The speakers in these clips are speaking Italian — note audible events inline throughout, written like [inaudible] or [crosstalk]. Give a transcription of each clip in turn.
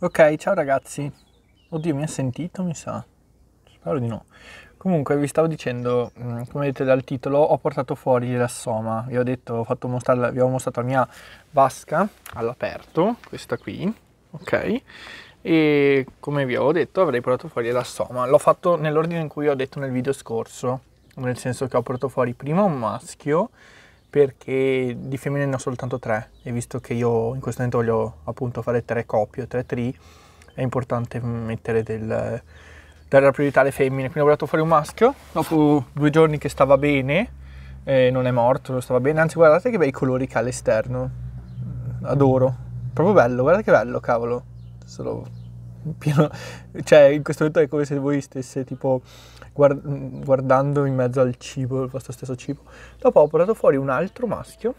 Ok, ciao ragazzi. Oddio, mi ha sentito, mi sa. Spero di no. Comunque, vi stavo dicendo, mm, come vedete dal titolo, ho portato fuori la soma. Vi ho detto, ho fatto mostrare, vi ho mostrato la mia vasca all'aperto, questa qui, ok? E come vi ho detto, avrei portato fuori la soma. L'ho fatto nell'ordine in cui ho detto nel video scorso, nel senso che ho portato fuori prima un maschio, perché di femmine ne ho soltanto tre e visto che io in questo momento voglio appunto fare tre coppie, tre tri, è importante mettere del, dare la priorità alle femmine. Quindi ho volato fuori un maschio, dopo due giorni che stava bene, eh, non è morto, non stava bene, anzi guardate che bei colori che ha all'esterno, adoro, proprio bello, guardate che bello, cavolo, solo pieno, cioè in questo momento è come se voi stesse tipo guard- guardando in mezzo al cibo, il vostro stesso cibo. Dopo ho portato fuori un altro maschio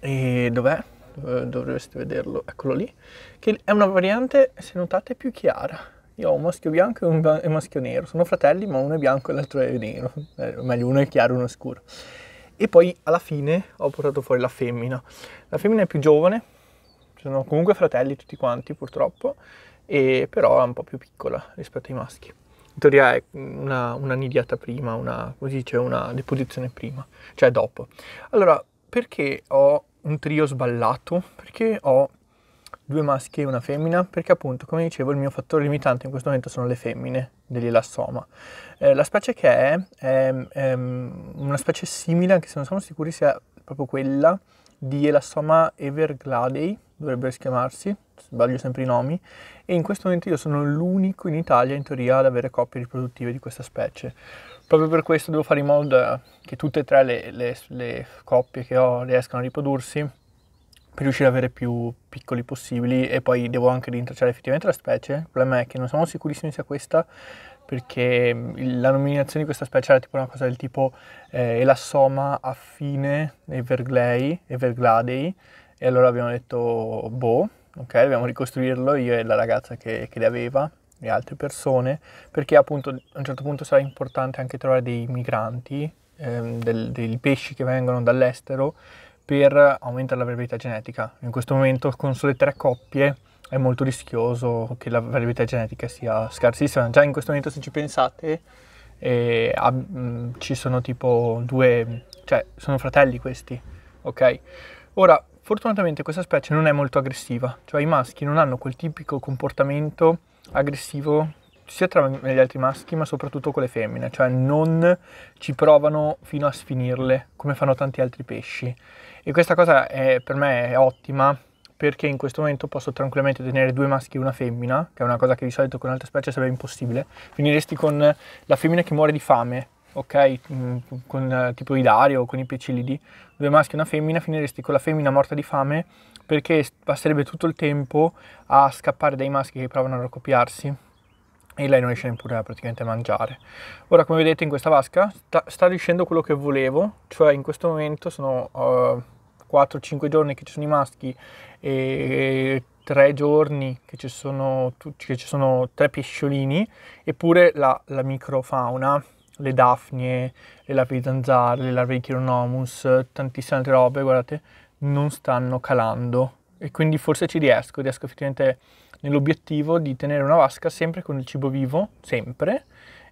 e dov'è? Dovreste vederlo, eccolo lì, che è una variante, se notate, più chiara. Io ho un maschio bianco e un, ba- e maschio nero, sono fratelli ma uno è bianco e l'altro è nero, eh, meglio uno è chiaro e uno è scuro. E poi alla fine ho portato fuori la femmina. La femmina è più giovane, sono comunque fratelli tutti quanti purtroppo, e però è un po' più piccola rispetto ai maschi. In teoria è una, una nidiata prima, una, come dice, una deposizione prima, cioè dopo. Allora, perché ho un trio sballato? Perché ho due maschi e una femmina? Perché appunto, come dicevo, il mio fattore limitante in questo momento sono le femmine dell'elassoma. Eh, la specie che è, è, è ehm, una specie simile, anche se non sono sicuri sia proprio quella, di Elastoma Evergladei, dovrebbe chiamarsi, sbaglio sempre i nomi, e in questo momento io sono l'unico in Italia in teoria ad avere coppie riproduttive di questa specie. Proprio per questo devo fare in modo che tutte e tre le, le, le coppie che ho riescano a riprodursi per riuscire ad avere più piccoli possibili e poi devo anche rintracciare effettivamente la specie. Il problema è che non siamo sicurissimi sia questa perché mm, la nominazione di questa specie era tipo una cosa del tipo eh, Elassoma affine Everglei, Evergladei e allora abbiamo detto boh, ok, dobbiamo ricostruirlo io e la ragazza che, che le aveva e altre persone perché appunto a un certo punto sarà importante anche trovare dei migranti, ehm, del, dei pesci che vengono dall'estero per aumentare la variabilità genetica. In questo momento con sole tre coppie è molto rischioso che la variabilità genetica sia scarsissima. Già in questo momento, se ci pensate, eh, a, mm, ci sono tipo due, cioè sono fratelli questi, ok? Ora, fortunatamente questa specie non è molto aggressiva, cioè i maschi non hanno quel tipico comportamento aggressivo sia tra gli altri maschi ma soprattutto con le femmine, cioè non ci provano fino a sfinirle come fanno tanti altri pesci e questa cosa è, per me è ottima perché in questo momento posso tranquillamente tenere due maschi e una femmina, che è una cosa che di solito con altre specie sarebbe impossibile. Finiresti con la femmina che muore di fame, ok? Mm, con tipo i dari o con i piccilidi, due maschi e una femmina, finiresti con la femmina morta di fame perché passerebbe tutto il tempo a scappare dai maschi che provano a raccopiarsi e lei non riesce neppure a praticamente mangiare. Ora, come vedete in questa vasca, sta, sta riuscendo quello che volevo, cioè in questo momento sono... Uh, 4-5 giorni che ci sono i maschi e 3 giorni che ci sono, che ci sono 3 pesciolini, eppure la, la microfauna le dafnie, le larve di zanzare, le larve di Chironomus, tantissime altre robe, guardate, non stanno calando. E quindi forse ci riesco, riesco effettivamente nell'obiettivo di tenere una vasca sempre con il cibo vivo, sempre,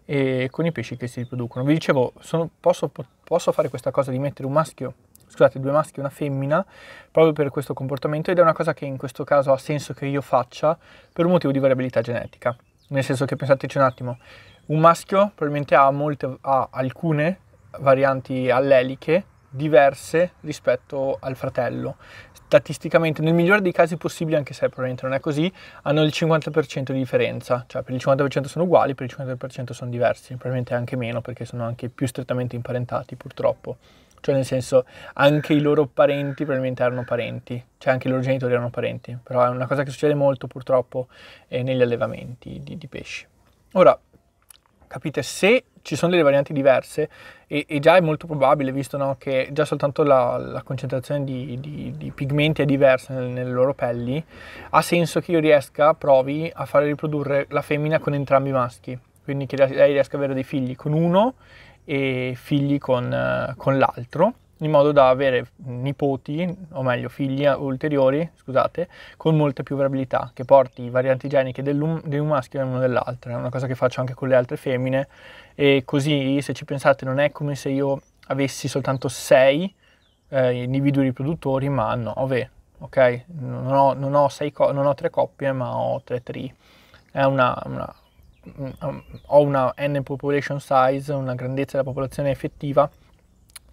e con i pesci che si riproducono. Vi dicevo, sono, posso, posso fare questa cosa di mettere un maschio scusate, due maschi e una femmina, proprio per questo comportamento ed è una cosa che in questo caso ha senso che io faccia per un motivo di variabilità genetica. Nel senso che pensateci un attimo, un maschio probabilmente ha, molte, ha alcune varianti alleliche diverse rispetto al fratello. Statisticamente, nel migliore dei casi possibili, anche se probabilmente non è così, hanno il 50% di differenza, cioè per il 50% sono uguali, per il 50% sono diversi, probabilmente anche meno perché sono anche più strettamente imparentati purtroppo. Cioè, nel senso, anche i loro parenti probabilmente erano parenti, cioè anche i loro genitori erano parenti, però è una cosa che succede molto purtroppo eh, negli allevamenti di, di, pesci. Ora, capite, se ci sono delle varianti diverse, e, e già è molto probabile, visto no, che già soltanto la, la concentrazione di, di, di, pigmenti è diversa nel, nelle loro pelli, ha senso che io riesca, provi a far riprodurre la femmina con entrambi i maschi, quindi che lei riesca ad avere dei figli con uno e figli con, eh, con l'altro, in modo da avere nipoti, o meglio figli ulteriori, scusate, con molta più variabilità, che porti varianti geniche di un maschio e uno dell'altro. È una cosa che faccio anche con le altre femmine. E così, se ci pensate, non è come se io avessi soltanto sei eh, individui riproduttori, ma nove, ok? Non ho, non ho, sei co- non ho tre coppie, ma ho tre tri. È una, una ho una N population size, una grandezza della popolazione effettiva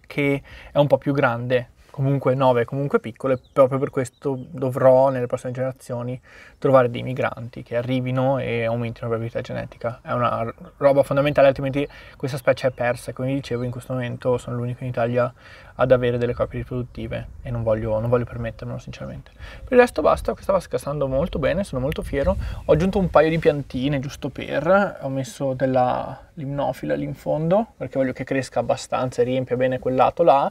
che è un po' più grande comunque 9 comunque piccolo e proprio per questo dovrò nelle prossime generazioni trovare dei migranti che arrivino e aumentino la probabilità genetica. È una roba fondamentale, altrimenti questa specie è persa. Come dicevo, in questo momento sono l'unico in Italia ad avere delle coppie riproduttive e non voglio, non voglio permettermelo sinceramente. Per il resto basta, questa va scassando molto bene, sono molto fiero. Ho aggiunto un paio di piantine giusto per, ho messo della limnofila lì in fondo perché voglio che cresca abbastanza e riempia bene quel lato là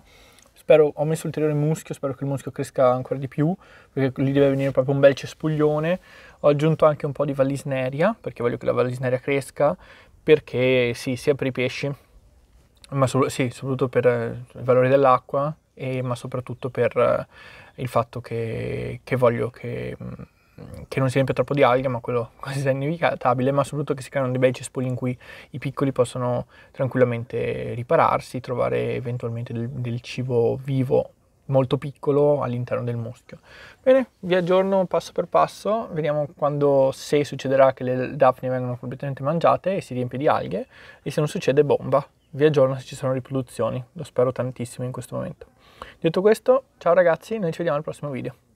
spero, ho messo ulteriore muschio, spero che il muschio cresca ancora di più, perché lì deve venire proprio un bel cespuglione. Ho aggiunto anche un po' di vallisneria, perché voglio che la vallisneria cresca, perché sì, sia per i pesci, ma so- sì, soprattutto per eh, il valore dell'acqua, e, ma soprattutto per eh, il fatto che, che voglio che mm, Mm, che non si riempie troppo di alghe, ma quello [laughs] quasi è inevitabile, ma soprattutto che si creano dei bei cespugli in cui i piccoli possono tranquillamente ripararsi, trovare eventualmente del, del cibo vivo molto piccolo all'interno del muschio. Bene, vi aggiorno passo per passo, vediamo quando se succederà che le daphne vengono completamente mangiate e si riempie di alghe e se non succede bomba. Vi aggiorno se ci sono riproduzioni, lo spero tantissimo in questo momento. Detto questo, ciao ragazzi, noi ci vediamo al prossimo video.